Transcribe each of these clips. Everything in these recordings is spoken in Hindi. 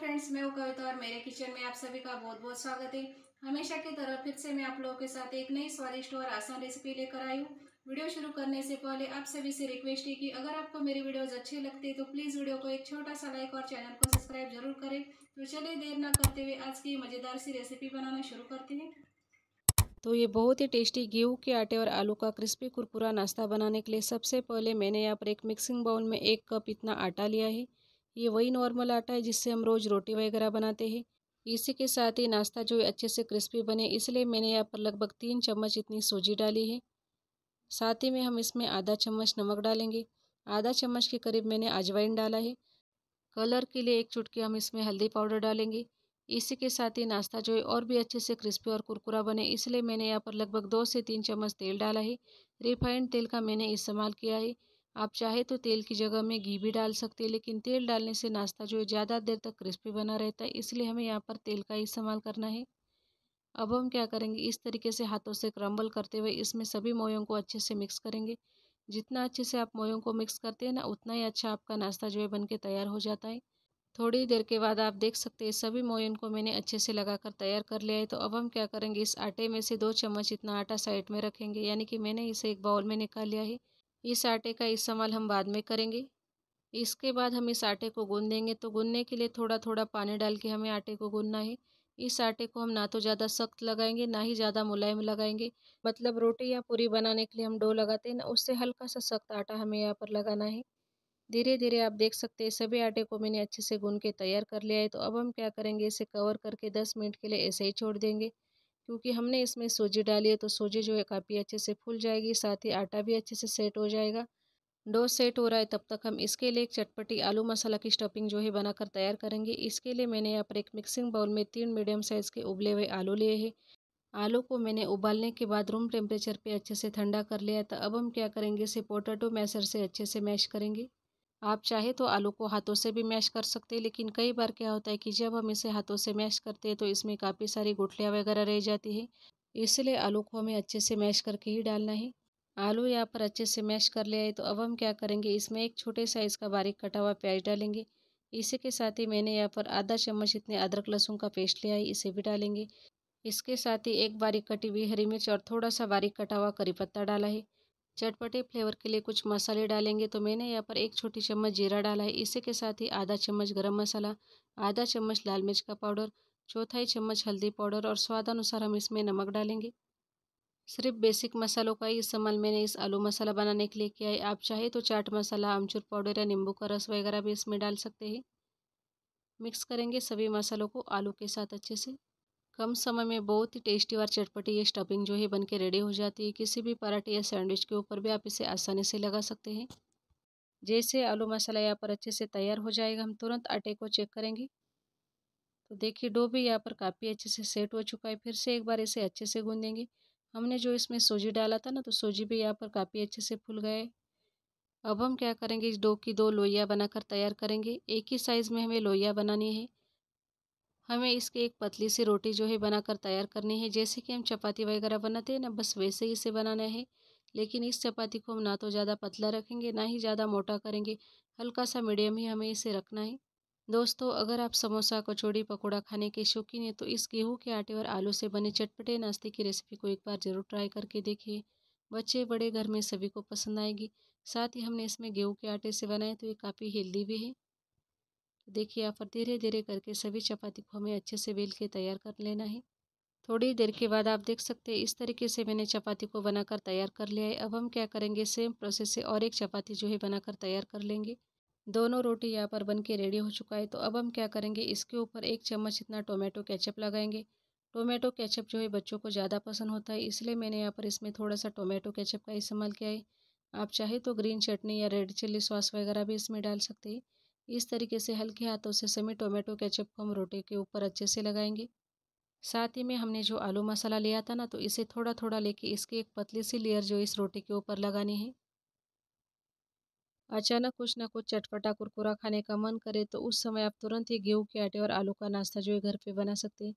फ्रेंड्स मैं हूँ कविता और मेरे किचन में आप सभी का बहुत बहुत स्वागत है हमेशा की तरह फिर से मैं आप लोगों के साथ एक नई स्वादिष्ट और आसान रेसिपी लेकर आई हूँ वीडियो शुरू करने से पहले आप सभी से रिक्वेस्ट है कि अगर आपको मेरी वीडियोज़ अच्छे लगते हैं तो प्लीज़ वीडियो को एक छोटा सा लाइक और चैनल को सब्सक्राइब जरूर करें तो चलिए देर ना करते हुए आज की मज़ेदार सी रेसिपी बनाना शुरू करते हैं तो ये बहुत ही टेस्टी गेहूँ के आटे और आलू का क्रिस्पी कुरकुरा नाश्ता बनाने के लिए सबसे पहले मैंने यहाँ पर एक मिक्सिंग बाउल में एक कप इतना आटा लिया है ये वही नॉर्मल आटा है जिससे हम रोज़ रोटी वगैरह बनाते हैं इसी के साथ ही नाश्ता जो अच्छे से क्रिस्पी बने इसलिए मैंने यहाँ पर लगभग तीन चम्मच इतनी सूजी डाली है साथ ही में हम इसमें आधा चम्मच नमक डालेंगे आधा चम्मच के करीब मैंने अजवाइन डाला है कलर के लिए एक चुटकी हम इसमें हल्दी पाउडर डालेंगे इसी के साथ ही नाश्ता जो है और भी अच्छे से क्रिस्पी और कुरकुरा बने इसलिए मैंने यहाँ पर लगभग दो से तीन चम्मच तेल डाला है रिफाइंड तेल का मैंने इस्तेमाल किया है आप चाहे तो तेल की जगह में घी भी डाल सकते हैं लेकिन तेल डालने से नाश्ता जो है ज़्यादा देर तक क्रिस्पी बना रहता है इसलिए हमें यहाँ पर तेल का इस्तेमाल करना है अब हम क्या करेंगे इस तरीके से हाथों से क्रम्बल करते हुए इसमें सभी मोयों को अच्छे से मिक्स करेंगे जितना अच्छे से आप मोयों को मिक्स करते हैं ना उतना ही अच्छा आपका नाश्ता जो है बन के तैयार हो जाता है थोड़ी देर के बाद आप देख सकते हैं सभी मोयन को मैंने अच्छे से लगाकर तैयार कर लिया है तो अब हम क्या करेंगे इस आटे में से दो चम्मच इतना आटा साइड में रखेंगे यानी कि मैंने इसे एक बाउल में निकाल लिया है इस आटे का इस्तेमाल हम बाद में करेंगे इसके बाद हम इस आटे को गूंदेंगे देंगे तो गूनने के लिए थोड़ा थोड़ा पानी डाल के हमें आटे को गूनना है इस आटे को हम ना तो ज़्यादा सख्त लगाएंगे ना ही ज़्यादा मुलायम लगाएंगे मतलब रोटी या पूरी बनाने के लिए हम डो लगाते हैं ना उससे हल्का सा सख्त आटा हमें यहाँ पर लगाना है धीरे धीरे आप देख सकते हैं सभी आटे को मैंने अच्छे से गून के तैयार कर लिया है तो अब हम क्या करेंगे इसे कवर करके दस मिनट के लिए ऐसे ही छोड़ देंगे क्योंकि हमने इसमें सूजी डाली है तो सूजी जो है काफ़ी अच्छे से फूल जाएगी साथ ही आटा भी अच्छे से सेट हो जाएगा डो सेट हो रहा है तब तक हम इसके लिए एक चटपटी आलू मसाला की स्टफिंग जो है बनाकर तैयार करेंगे इसके लिए मैंने यहाँ पर एक मिक्सिंग बाउल में तीन मीडियम साइज़ के उबले हुए आलू लिए हैं आलू को मैंने उबालने के बाद रूम टेम्परेचर पर अच्छे से ठंडा कर लिया था तो अब हम क्या करेंगे इसे पोटैटो मैशर से अच्छे से मैश करेंगे आप चाहे तो आलू को हाथों से भी मैश कर सकते हैं लेकिन कई बार क्या होता है कि जब हम इसे हाथों से मैश करते हैं तो इसमें काफ़ी सारी गुठलियाँ वगैरह रह जाती है इसलिए आलू को हमें अच्छे से मैश करके ही डालना है आलू यहाँ पर अच्छे से मैश कर लिया है तो अब हम क्या करेंगे इसमें एक छोटे साइज़ का बारीक कटा हुआ प्याज डालेंगे इसी के साथ ही मैंने यहाँ पर आधा चम्मच इतने अदरक लहसुन का पेस्ट लिया है इसे भी डालेंगे इसके साथ ही एक बारीक कटी हुई हरी मिर्च और थोड़ा सा बारीक कटा हुआ करी पत्ता डाला है चटपटे फ्लेवर के लिए कुछ मसाले डालेंगे तो मैंने यहाँ पर एक छोटी चम्मच जीरा डाला है इसी के साथ ही आधा चम्मच गरम मसाला आधा चम्मच लाल मिर्च का पाउडर चौथाई चम्मच हल्दी पाउडर और स्वादानुसार हम इसमें नमक डालेंगे सिर्फ बेसिक मसालों का ही इस्तेमाल मैंने इस आलू मसाला बनाने के लिए किया है आप चाहे तो चाट मसाला आमचूर पाउडर या नींबू का रस वगैरह भी इसमें डाल सकते हैं मिक्स करेंगे सभी मसालों को आलू के साथ अच्छे से कम समय में बहुत ही टेस्टी और चटपटी ये स्टफिंग जो है बन के रेडी हो जाती है किसी भी पराठे या सैंडविच के ऊपर भी आप इसे आसानी से लगा सकते हैं जैसे आलू मसाला यहाँ पर अच्छे से तैयार हो जाएगा हम तुरंत आटे को चेक करेंगे तो देखिए डो भी यहाँ पर काफ़ी अच्छे से सेट हो चुका है फिर से एक बार इसे अच्छे से गूंदेंगे हमने जो इसमें सूजी डाला था ना तो सूजी भी यहाँ पर काफ़ी अच्छे से फूल गए अब हम क्या करेंगे इस डो की दो लोहिया बनाकर तैयार करेंगे एक ही साइज़ में हमें लोहिया बनानी है हमें इसके एक पतली सी रोटी जो है बनाकर तैयार करनी है जैसे कि हम चपाती वगैरह बनाते हैं ना बस वैसे ही इसे बनाना है लेकिन इस चपाती को हम ना तो ज़्यादा पतला रखेंगे ना ही ज़्यादा मोटा करेंगे हल्का सा मीडियम ही हमें इसे रखना है दोस्तों अगर आप समोसा कचौड़ी पकौड़ा खाने के शौकीन हैं तो इस गेहूं के आटे और आलू से बने चटपटे नाश्ते की रेसिपी को एक बार ज़रूर ट्राई करके देखिए बच्चे बड़े घर में सभी को पसंद आएगी साथ ही हमने इसमें गेहूं के आटे से बनाए तो ये काफ़ी हेल्दी भी है देखिए यहाँ पर धीरे धीरे करके सभी चपाती को हमें अच्छे से बेल के तैयार कर लेना है थोड़ी देर के बाद आप देख सकते हैं इस तरीके से मैंने चपाती को बनाकर तैयार कर लिया है अब हम क्या करेंगे सेम प्रोसेस से और एक चपाती जो है बनाकर तैयार कर लेंगे दोनों रोटी यहाँ पर बन के रेडी हो चुका है तो अब हम क्या करेंगे इसके ऊपर एक चम्मच इतना टोमेटो कैचअप लगाएंगे टोमेटो कैचअप जो है बच्चों को ज़्यादा पसंद होता है इसलिए मैंने यहाँ पर इसमें थोड़ा सा टोमेटो कैचअप का इस्तेमाल किया है आप चाहे तो ग्रीन चटनी या रेड चिल्ली सॉस वगैरह भी इसमें डाल सकते हैं इस तरीके से हल्के हाथों से समी टोमेटो केचप को हम रोटी के ऊपर अच्छे से लगाएंगे साथ ही में हमने जो आलू मसाला लिया था ना तो इसे थोड़ा थोड़ा लेके इसकी एक पतली सी लेयर जो इस रोटी के ऊपर लगानी है अचानक कुछ ना कुछ चटपटा कुरकुरा खाने का मन करे तो उस समय आप तुरंत ही गेहूँ के आटे और आलू का नाश्ता जो है घर पे बना सकते हैं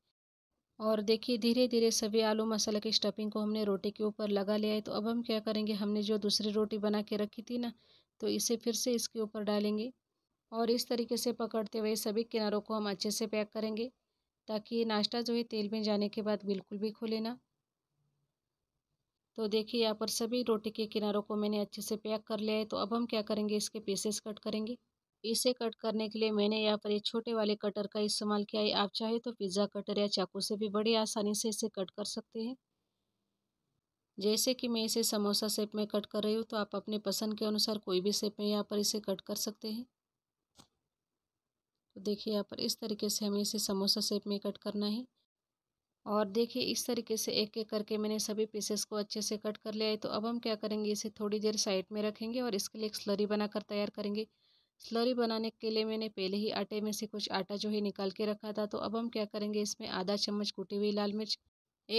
और देखिए धीरे धीरे सभी आलू मसाले की स्टफिंग को हमने रोटी के ऊपर लगा लिया है तो अब हम क्या करेंगे हमने जो दूसरी रोटी बना के रखी थी ना तो इसे फिर से इसके ऊपर डालेंगे और इस तरीके से पकड़ते हुए सभी किनारों को हम अच्छे से पैक करेंगे ताकि नाश्ता जो है तेल में जाने के बाद बिल्कुल भी खुले ना तो देखिए यहाँ पर सभी रोटी के किनारों को मैंने अच्छे से पैक कर लिया है तो अब हम क्या करेंगे इसके पीसेस कट करेंगे इसे कट करने के लिए मैंने यहाँ पर ये छोटे वाले कटर का इस्तेमाल किया है आप चाहे तो पिज़्ज़ा कटर या चाकू से भी बड़ी आसानी से इसे कट कर सकते हैं जैसे कि मैं इसे समोसा शेप में कट कर रही हूँ तो आप अपने पसंद के अनुसार कोई भी शेप में यहाँ पर इसे कट कर सकते हैं तो देखिए यहाँ पर इस तरीके से हमें इसे समोसा शेप में कट करना है और देखिए इस तरीके से एक एक करके मैंने सभी पीसेस को अच्छे से कट कर लिया है तो अब हम क्या करेंगे इसे थोड़ी देर साइड में रखेंगे और इसके लिए एक स्लरी बनाकर तैयार करेंगे स्लरी बनाने के लिए मैंने पहले ही आटे में से कुछ आटा जो है निकाल के रखा था तो अब हम क्या करेंगे इसमें आधा चम्मच कूटी हुई लाल मिर्च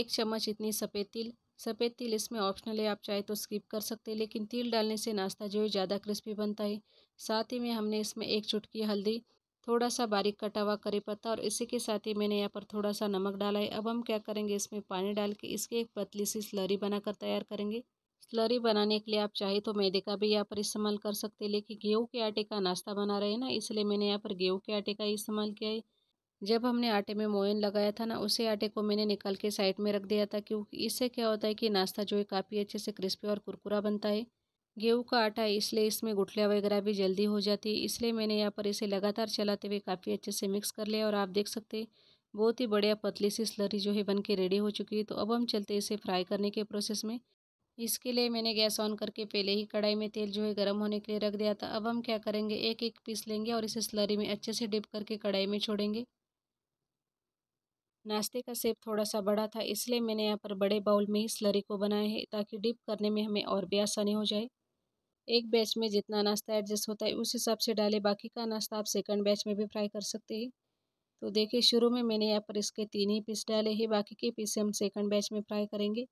एक चम्मच इतनी सफ़ेद तिल सफ़ेद तिल इसमें ऑप्शनल है आप चाहे तो स्किप कर सकते हैं लेकिन तिल डालने से नाश्ता जो है ज़्यादा क्रिस्पी बनता है साथ ही में हमने इसमें एक चुटकी हल्दी थोड़ा सा बारीक कटा हुआ करी पत्ता और इसी के साथ ही मैंने यहाँ पर थोड़ा सा नमक डाला है अब हम क्या करेंगे इसमें पानी डाल के इसकी एक पतली सी स्लरी बनाकर तैयार करेंगे स्लरी बनाने के लिए आप चाहे तो मैदे का भी यहाँ पर इस्तेमाल कर सकते हैं लेकिन गेहूँ के आटे का नाश्ता बना रहे हैं ना इसलिए मैंने यहाँ पर गेहूँ के आटे का इस्तेमाल किया है जब हमने आटे में मोयन लगाया था ना उसी आटे को मैंने निकाल के साइड में रख दिया था क्योंकि इससे क्या होता है कि नाश्ता जो है काफ़ी अच्छे से क्रिस्पी और कुरकुरा बनता है गेहूं का आटा है इसलिए इसमें गुठलियाँ वगैरह भी जल्दी हो जाती है इसलिए मैंने यहाँ पर इसे लगातार चलाते हुए काफ़ी अच्छे से मिक्स कर लिया और आप देख सकते बहुत ही बढ़िया पतली सी स्लरी जो है बन के रेडी हो चुकी है तो अब हम चलते इसे फ्राई करने के प्रोसेस में इसके लिए मैंने गैस ऑन करके पहले ही कढ़ाई में तेल जो है गर्म होने के लिए रख दिया था अब हम क्या करेंगे एक एक पीस लेंगे और इसे स्लरी में अच्छे से डिप करके कढ़ाई में छोड़ेंगे नाश्ते का सेप थोड़ा सा बड़ा था इसलिए मैंने यहाँ पर बड़े बाउल में ही स्लरी को बनाया है ताकि डिप करने में हमें और भी आसानी हो जाए एक बैच में जितना नाश्ता एडजस्ट होता है उस हिसाब से डालें बाकी का नाश्ता आप सेकंड बैच में भी फ्राई कर सकते हैं तो देखिए शुरू में मैंने यहाँ पर इसके तीन ही पीस डाले हैं बाकी के पीस हम सेकंड बैच में फ्राई करेंगे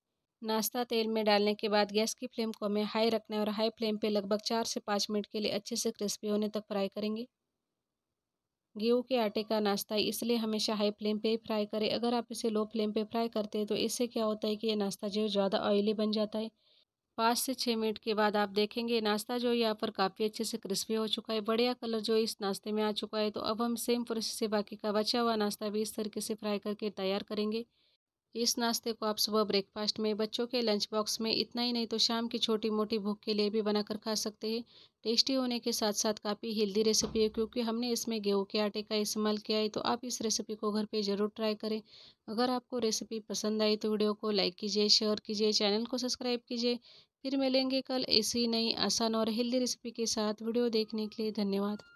नाश्ता तेल में डालने के बाद गैस की फ्लेम को हमें हाई रखना है और हाई फ्लेम पर लगभग चार से पाँच मिनट के लिए अच्छे से क्रिस्पी होने तक फ्राई करेंगे गेहूँ के आटे का नाश्ता है इसलिए हमेशा हाई फ्लेम पर ही फ्राई करें अगर आप इसे लो फ्लेम पर फ्राई करते हैं तो इससे क्या होता है कि ये नाश्ता जो ज़्यादा ऑयली बन जाता है पाँच से छः मिनट के बाद आप देखेंगे नाश्ता जो यहाँ पर काफ़ी अच्छे से क्रिस्पी हो चुका है बढ़िया कलर जो इस नाश्ते में आ चुका है तो अब हम सेम प्रोसेस से बाकी का बचा हुआ नाश्ता भी इस तरीके से फ्राई करके तैयार करेंगे इस नाश्ते को आप सुबह ब्रेकफास्ट में बच्चों के लंच बॉक्स में इतना ही नहीं तो शाम की छोटी मोटी भूख के लिए भी बनाकर खा सकते हैं टेस्टी होने के साथ साथ काफ़ी हेल्दी रेसिपी है क्योंकि हमने इसमें गेहूं के आटे का इस्तेमाल किया है तो आप इस रेसिपी को घर पे ज़रूर ट्राई करें अगर आपको रेसिपी पसंद आई तो वीडियो को लाइक कीजिए शेयर कीजिए चैनल को सब्सक्राइब कीजिए फिर मिलेंगे कल ऐसी नई आसान और हेल्दी रेसिपी के साथ वीडियो देखने के लिए धन्यवाद